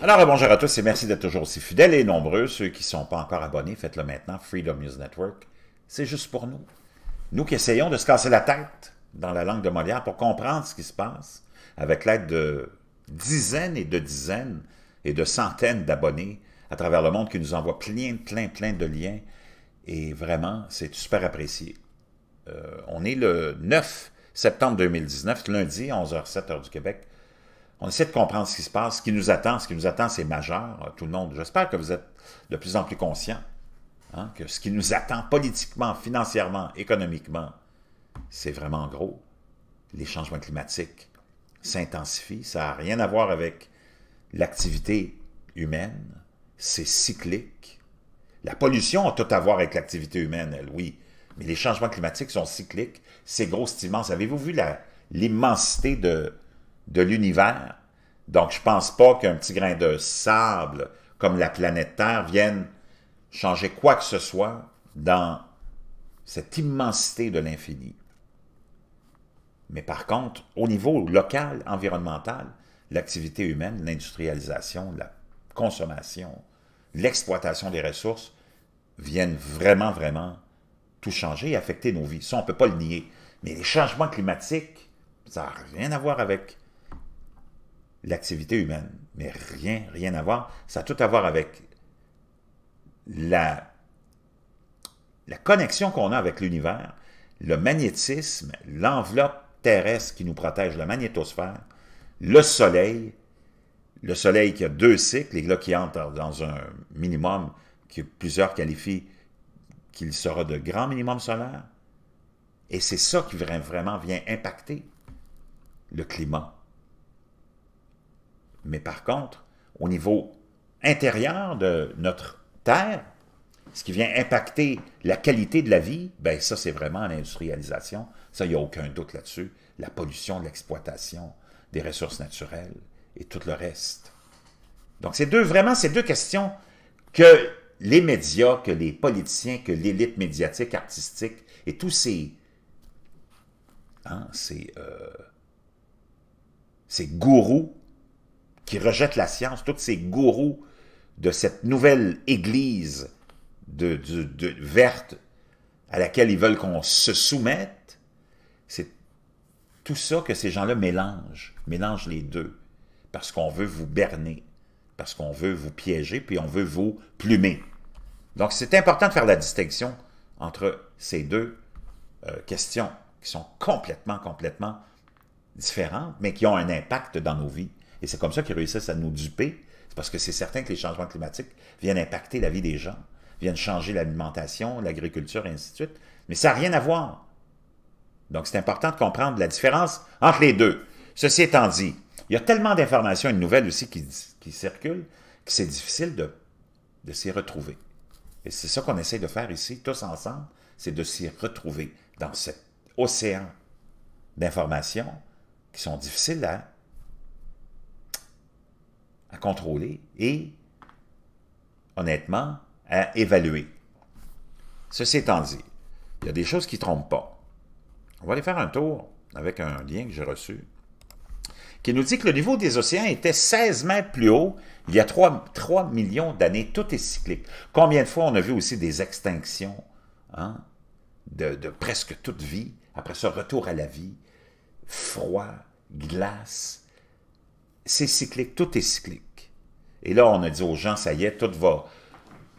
Alors, bonjour à tous et merci d'être toujours aussi fidèles et nombreux. Ceux qui ne sont pas encore abonnés, faites-le maintenant. Freedom News Network, c'est juste pour nous. Nous qui essayons de se casser la tête dans la langue de Molière pour comprendre ce qui se passe avec l'aide de dizaines et de dizaines et de centaines d'abonnés à travers le monde qui nous envoient plein, plein, plein de liens. Et vraiment, c'est super apprécié. Euh, on est le 9 septembre 2019, lundi, 11h07 h du Québec. On essaie de comprendre ce qui se passe, ce qui nous attend. Ce qui nous attend, c'est majeur, hein, tout le monde. J'espère que vous êtes de plus en plus conscients hein, que ce qui nous attend politiquement, financièrement, économiquement, c'est vraiment gros. Les changements climatiques s'intensifient. Ça n'a rien à voir avec l'activité humaine. C'est cyclique. La pollution a tout à voir avec l'activité humaine, elle, oui. Mais les changements climatiques sont cycliques. C'est gros, c'est immense. Avez-vous vu l'immensité de, de l'univers? Donc, je ne pense pas qu'un petit grain de sable comme la planète Terre vienne changer quoi que ce soit dans cette immensité de l'infini. Mais par contre, au niveau local, environnemental, l'activité humaine, l'industrialisation, la consommation, l'exploitation des ressources viennent vraiment, vraiment tout changer et affecter nos vies. Ça, on ne peut pas le nier. Mais les changements climatiques, ça n'a rien à voir avec l'activité humaine. Mais rien, rien à voir. Ça a tout à voir avec la, la connexion qu'on a avec l'univers, le magnétisme, l'enveloppe terrestre qui nous protège, la magnétosphère, le soleil, le soleil qui a deux cycles et là qui entre dans un minimum que plusieurs qualifient qu'il sera de grands minimums solaires. Et c'est ça qui vraiment vient impacter le climat. Mais par contre, au niveau intérieur de notre Terre, ce qui vient impacter la qualité de la vie, ben ça, c'est vraiment l'industrialisation. Ça, il n'y a aucun doute là-dessus. La pollution, l'exploitation des ressources naturelles et tout le reste. Donc, c'est deux, vraiment, ces deux questions que les médias, que les politiciens, que l'élite médiatique, artistique, et tous ces... Hein, euh, ces, gourous qui rejettent la science, tous ces gourous de cette nouvelle église de, de, verte à laquelle ils veulent qu'on se soumette, c'est tout ça que ces gens-là mélangent, mélangent les deux, parce qu'on veut vous berner parce qu'on veut vous piéger, puis on veut vous plumer. Donc, c'est important de faire la distinction entre ces deux euh, questions qui sont complètement, complètement différentes, mais qui ont un impact dans nos vies. Et c'est comme ça qu'ils réussissent à nous duper, parce que c'est certain que les changements climatiques viennent impacter la vie des gens, viennent changer l'alimentation, l'agriculture, et ainsi de suite. Mais ça n'a rien à voir. Donc, c'est important de comprendre la différence entre les deux. Ceci étant dit, il y a tellement d'informations et de nouvelles aussi qui, qui circulent, que c'est difficile de, de s'y retrouver. Et c'est ça qu'on essaie de faire ici, tous ensemble, c'est de s'y retrouver dans cet océan d'informations qui sont difficiles à, à contrôler et, honnêtement, à évaluer. Ceci étant dit, il y a des choses qui ne trompent pas. On va aller faire un tour avec un lien que j'ai reçu qui nous dit que le niveau des océans était 16 mètres plus haut il y a 3, millions d'années. Tout est cyclique. Combien de fois on a vu aussi des extinctions hein, de, de presque toute vie, après ce retour à la vie, froid, glace. C'est cyclique, tout est cyclique. Et là, on a dit aux gens, ça y est, tout va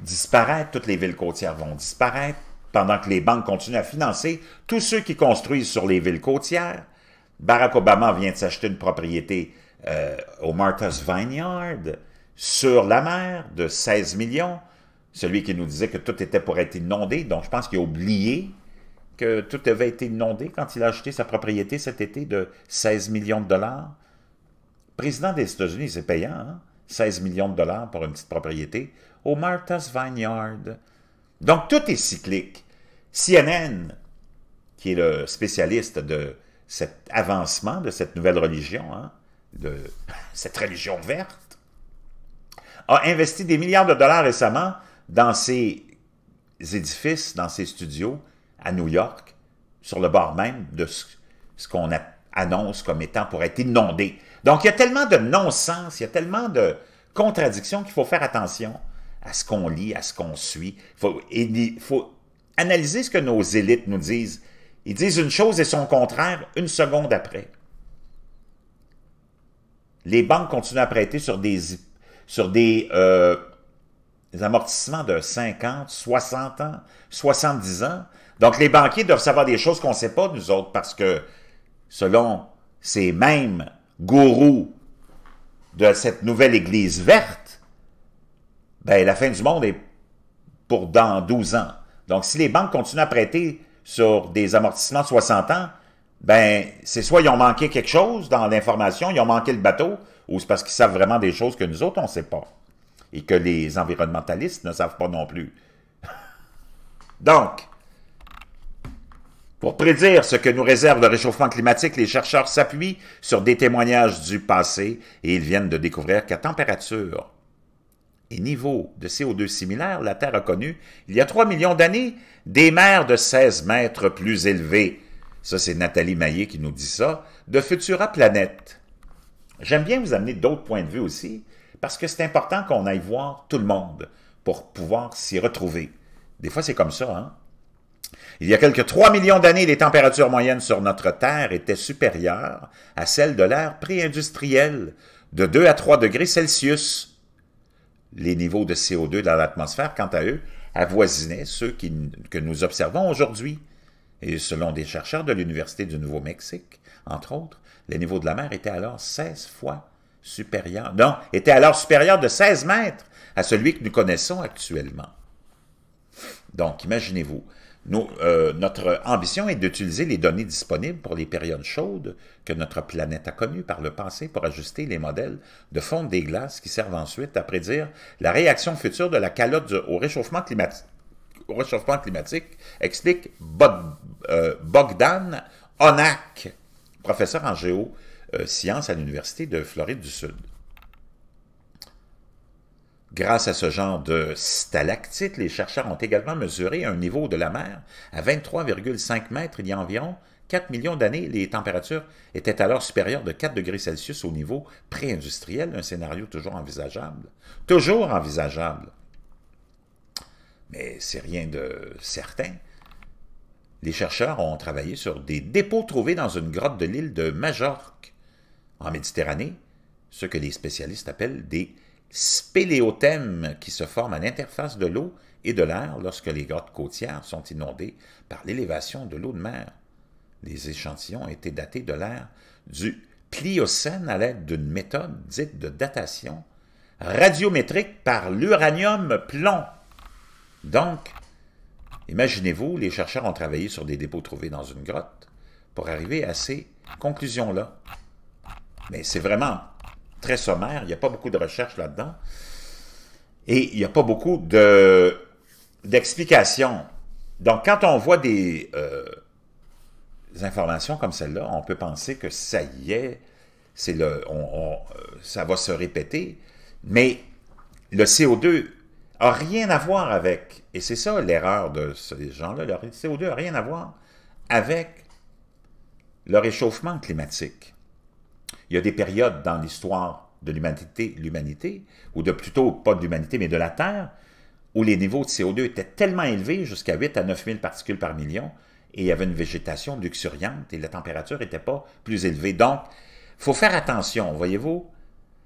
disparaître, toutes les villes côtières vont disparaître, pendant que les banques continuent à financer tous ceux qui construisent sur les villes côtières, Barack Obama vient de s'acheter une propriété euh, au Martha's Vineyard sur la mer de 16 millions. Celui qui nous disait que tout était pour être inondé, donc je pense qu'il a oublié que tout avait été inondé quand il a acheté sa propriété cet été de 16 millions de dollars. Président des États-Unis, c'est payant, 16 hein? millions de dollars pour une petite propriété au Martha's Vineyard. Donc tout est cyclique. CNN, qui est le spécialiste de cet avancement de cette nouvelle religion, hein, de cette religion verte, a investi des milliards de dollars récemment dans ses édifices, dans ses studios à New York, sur le bord même de ce, qu'on annonce comme étant pour être inondé. Donc, il y a tellement de non-sens, il y a tellement de contradictions qu'il faut faire attention à ce qu'on lit, à ce qu'on suit. il faut analyser ce que nos élites nous disent ils disent une chose et son contraire une seconde après. Les banques continuent à prêter sur des, sur des, euh, amortissements de 50, 60 ans, 70 ans. Donc, les banquiers doivent savoir des choses qu'on ne sait pas, nous autres, parce que selon ces mêmes gourous de cette nouvelle Église verte, ben, la fin du monde est pour dans 12 ans. Donc, si les banques continuent à prêter sur des amortissements de 60 ans, ben, c'est soit ils ont manqué quelque chose dans l'information, ils ont manqué le bateau, ou c'est parce qu'ils savent vraiment des choses que nous autres, on ne sait pas. Et que les environnementalistes ne savent pas non plus. Donc, pour prédire ce que nous réserve le réchauffement climatique, les chercheurs s'appuient sur des témoignages du passé et ils viennent de découvrir qu'à température et niveau de CO2 similaires, la Terre a connu, il y a 3 millions d'années, des mers de 16 mètres plus élevées. Ça, c'est Nathalie Maillet qui nous dit ça, de Futura Planète. J'aime bien vous amener d'autres points de vue aussi, parce que c'est important qu'on aille voir tout le monde pour pouvoir s'y retrouver. Des fois, c'est comme ça, hein? Il y a quelques 3 millions d'années, les températures moyennes sur notre Terre étaient supérieures à celles de l'ère pré-industrielle, de 2 à 3 degrés Celsius les niveaux de CO2 dans l'atmosphère, quant à eux, avoisinaient ceux que nous observons aujourd'hui. Et selon des chercheurs de l'Université du Nouveau-Mexique, entre autres, les niveaux de la mer étaient alors 16 fois supérieurs, non, étaient alors supérieurs de 16 mètres à celui que nous connaissons actuellement. Donc, imaginez-vous, euh, notre ambition est d'utiliser les données disponibles pour les périodes chaudes que notre planète a connues par le passé pour ajuster les modèles de fonte des glaces qui servent ensuite à prédire la réaction future de la calotte au réchauffement climatique. explique euh, Bogdan Onak, professeur en géosciences euh, à l'Université de Floride du Sud. Grâce à ce genre de stalactites, les chercheurs ont également mesuré un niveau de la mer à 23,5 mètres il y a environ 4 millions d'années. Les températures étaient alors supérieures de 4 degrés Celsius au niveau pré-industriel, un scénario toujours envisageable. Toujours envisageable. Mais c'est rien de certain. Les chercheurs ont travaillé sur des dépôts trouvés dans une grotte de l'île de Majorque, en Méditerranée, ce que les spécialistes appellent des spéléothème qui se forment à l'interface de l'eau et de l'air lorsque les grottes côtières sont inondées par l'élévation de l'eau de mer. Les échantillons ont été datés de l'air du Pliocène à l'aide d'une méthode dite de datation radiométrique par l'uranium plomb. Donc, imaginez-vous, les chercheurs ont travaillé sur des dépôts trouvés dans une grotte pour arriver à ces conclusions-là. Mais c'est vraiment très sommaire, il n'y a pas beaucoup de recherche là-dedans, et il n'y a pas beaucoup d'explications. Donc, quand on voit des, euh, informations comme celle-là, on peut penser que ça y est, c'est le, euh, ça va se répéter, mais le CO2 a rien à voir avec, et c'est ça l'erreur de ces gens-là, le CO2 n'a rien à voir avec le réchauffement climatique. Il y a des périodes dans l'histoire de l'humanité, l'humanité, ou de plutôt pas de l'humanité, mais de la Terre, où les niveaux de CO2 étaient tellement élevés, jusqu'à 8 à 9 000 particules par million, et il y avait une végétation luxuriante et la température n'était pas plus élevée. Donc, il faut faire attention, voyez-vous.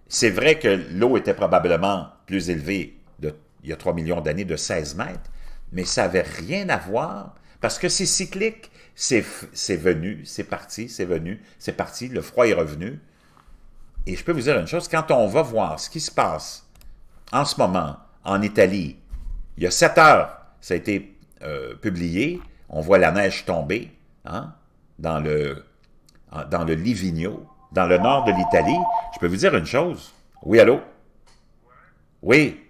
C'est vrai que l'eau était probablement plus élevée il y a 3 millions d'années de 16 mètres, mais ça n'avait rien à voir parce que c'est cyclique. C'est venu, c'est parti, c'est venu, c'est parti, le froid est revenu, et je peux vous dire une chose, quand on va voir ce qui se passe en ce moment en Italie, il y a sept heures, ça a été euh, publié, on voit la neige tomber hein, dans, le, dans le Livigno, dans le nord de l'Italie. Je peux vous dire une chose. Oui, allô? Oui.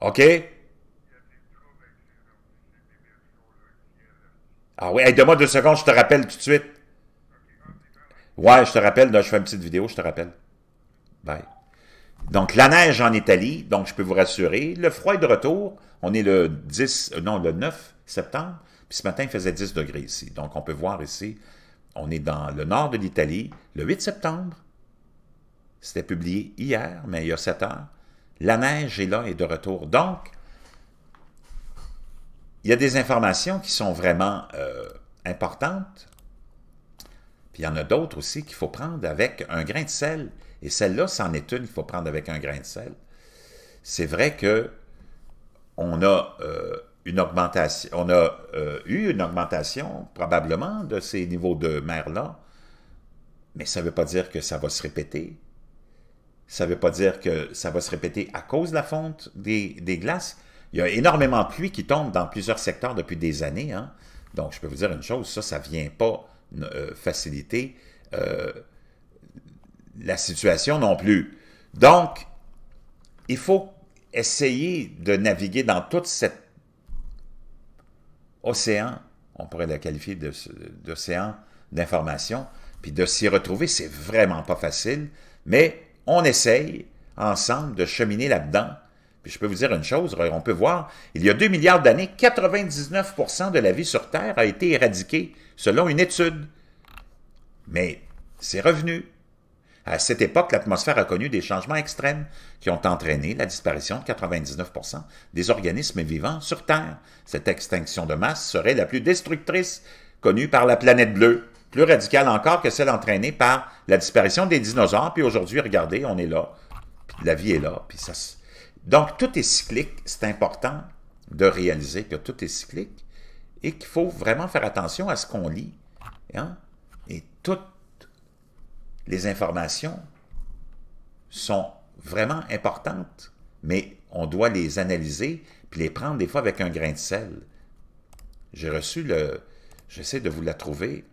OK. Ah oui, donne-moi deux secondes, je te rappelle tout de suite. Ouais, je te rappelle, là, je fais une petite vidéo, je te rappelle. Bye. Donc, la neige en Italie, donc je peux vous rassurer. Le froid est de retour. On est le 10, euh, non, le 9 septembre. Puis ce matin, il faisait 10 degrés ici. Donc, on peut voir ici, on est dans le nord de l'Italie, le 8 septembre. C'était publié hier, mais il y a 7 heures. La neige est là et de retour. Donc, il y a des informations qui sont vraiment euh, importantes il y en a d'autres aussi qu'il faut prendre avec un grain de sel. Et celle-là, c'en est une qu'il faut prendre avec un grain de sel. C'est vrai que on a euh, une augmentation, on a euh, eu une augmentation probablement de ces niveaux de mer-là, mais ça ne veut pas dire que ça va se répéter. Ça ne veut pas dire que ça va se répéter à cause de la fonte des, glaces. Il y a énormément de pluie qui tombe dans plusieurs secteurs depuis des années. Hein. Donc, je peux vous dire une chose, ça, ça ne vient pas euh, faciliter euh, la situation non plus. Donc, il faut essayer de naviguer dans tout cet océan, on pourrait le qualifier d'océan d'information, puis de s'y retrouver, c'est vraiment pas facile, mais on essaye ensemble de cheminer là-dedans je peux vous dire une chose, euh, on peut voir, il y a 2 milliards d'années, 99 de la vie sur Terre a été éradiquée, selon une étude. Mais c'est revenu. À cette époque, l'atmosphère a connu des changements extrêmes qui ont entraîné la disparition de 99 des organismes vivants sur Terre. Cette extinction de masse serait la plus destructrice connue par la planète bleue, plus radicale encore que celle entraînée par la disparition des dinosaures. Puis aujourd'hui, regardez, on est là, la vie est là, puis ça se donc, tout est cyclique. C'est important de réaliser que tout est cyclique et qu'il faut vraiment faire attention à ce qu'on lit. Hein. Et toutes les informations sont vraiment importantes, mais on doit les analyser puis les prendre des fois avec un grain de sel. J'ai reçu le... J'essaie de vous la trouver.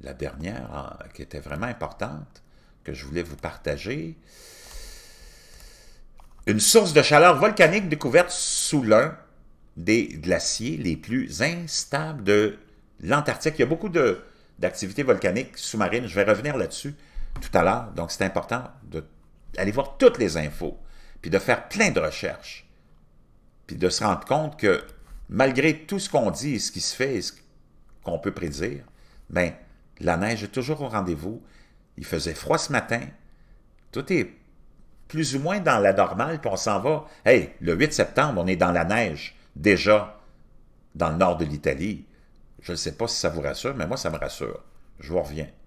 La dernière, qui était vraiment importante, que je voulais vous partager une source de chaleur volcanique découverte sous l'un des glaciers les plus instables de l'Antarctique. Il y a beaucoup d'activités volcaniques sous-marines. Je vais revenir là-dessus tout à l'heure. Donc, c'est important d'aller voir toutes les infos, puis de faire plein de recherches, puis de se rendre compte que malgré tout ce qu'on dit et ce qui se fait et ce qu'on peut prédire, mais ben, la neige est toujours au rendez-vous. Il faisait froid ce matin. Tout est plus ou moins dans la normale, puis on s'en va. Hey, le 8 septembre, on est dans la neige, déjà, dans le nord de l'Italie. Je ne sais pas si ça vous rassure, mais moi, ça me rassure. Je vous reviens.